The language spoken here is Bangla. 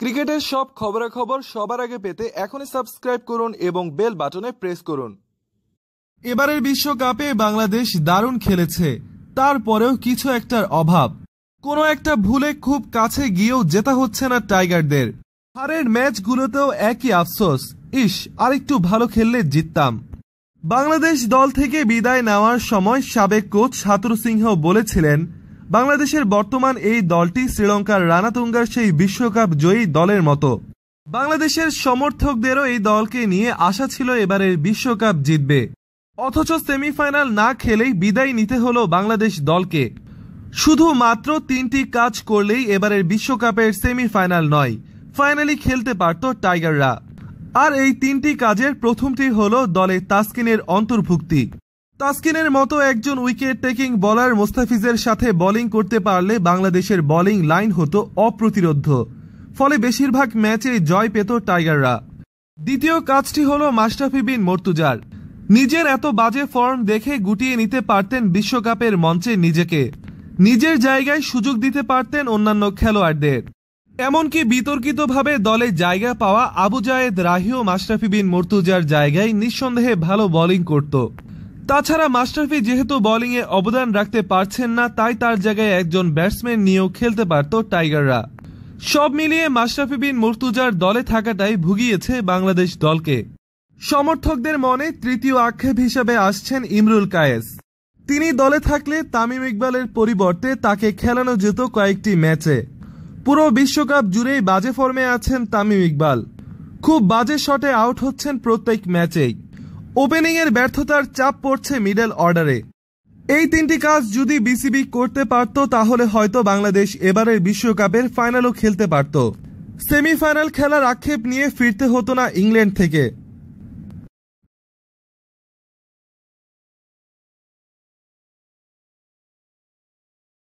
ক্রিকেটের সব খবরাখবর সবার আগে পেতে এখনই সাবস্ক্রাইব করুন এবং বেল বাটনে প্রেস করুন এবারের বিশ্বকাপে বাংলাদেশ দারুণ খেলেছে তারপরেও কিছু একটার অভাব কোনো একটা ভুলে খুব কাছে গিয়েও জেতা হচ্ছে না টাইগারদের হারের ম্যাচগুলোতেও একই আফসোস ইস আরেকটু ভালো খেললে জিততাম বাংলাদেশ দল থেকে বিদায় নেওয়ার সময় সাবেক কোচ সাতুর সিংহ বলেছিলেন বাংলাদেশের বর্তমান এই দলটি শ্রীলঙ্কার রানাতুঙ্গার সেই বিশ্বকাপ জয়ী দলের মতো বাংলাদেশের সমর্থকদেরও এই দলকে নিয়ে আশা ছিল এবারের বিশ্বকাপ জিতবে অথচ সেমিফাইনাল না খেলেই বিদায় নিতে হল বাংলাদেশ দলকে শুধু মাত্র তিনটি কাজ করলেই এবারের বিশ্বকাপের সেমিফাইনাল নয় ফাইনালি খেলতে পারত টাইগাররা আর এই তিনটি কাজের প্রথমটি হল দলে তাসকিনের অন্তর্ভুক্তি তাস্কিনের মতো একজন উইকেট টেকিং বলার মোস্তাফিজের সাথে বোলিং করতে পারলে বাংলাদেশের বোলিং লাইন হতো অপ্রতিরোধ্য ফলে বেশিরভাগ ম্যাচে জয় পেত টাইগাররা দ্বিতীয় কাজটি হল মাস্টাফি বিন মর্তুজার নিজের এত বাজে ফর্ম দেখে গুটিয়ে নিতে পারতেন বিশ্বকাপের মঞ্চে নিজেকে নিজের জায়গায় সুযোগ দিতে পারতেন অন্যান্য খেলোয়াড়দের এমনকি বিতর্কিতভাবে দলে জায়গা পাওয়া আবু জায়েদ রাহিও মাস্টাফি বিন মর্তুজার জায়গায় নিঃসন্দেহে ভালো বোলিং করত তাছাড়া মাস্টারফি যেহেতু বোলিংয়ে অবদান রাখতে পারছেন না তাই তার জায়গায় একজন ব্যাটসম্যান নিয়েও খেলতে পারত টাইগাররা সব মিলিয়ে মাশরাফি বিন মুর্তুজার দলে থাকাটাই ভুগিয়েছে বাংলাদেশ দলকে সমর্থকদের মনে তৃতীয় আক্ষেপ হিসেবে আসছেন ইমরুল কায়েস তিনি দলে থাকলে তামিম ইকবালের পরিবর্তে তাকে খেলানো যেত কয়েকটি ম্যাচে পুরো বিশ্বকাপ জুড়েই বাজে ফর্মে আছেন তামিম ইকবাল খুব বাজে শটে আউট হচ্ছেন প্রত্যেক ম্যাচেই ওপেনিংয়ের ব্যর্থতার চাপ পড়ছে মিডল অর্ডারে এই তিনটি কাজ যদি বিসিবি করতে পারত তাহলে হয়তো বাংলাদেশ এবারের বিশ্বকাপের ফাইনালও খেলতে পারত সেমিফাইনাল খেলার আক্ষেপ নিয়ে ফিরতে হতো না ইংল্যান্ড থেকে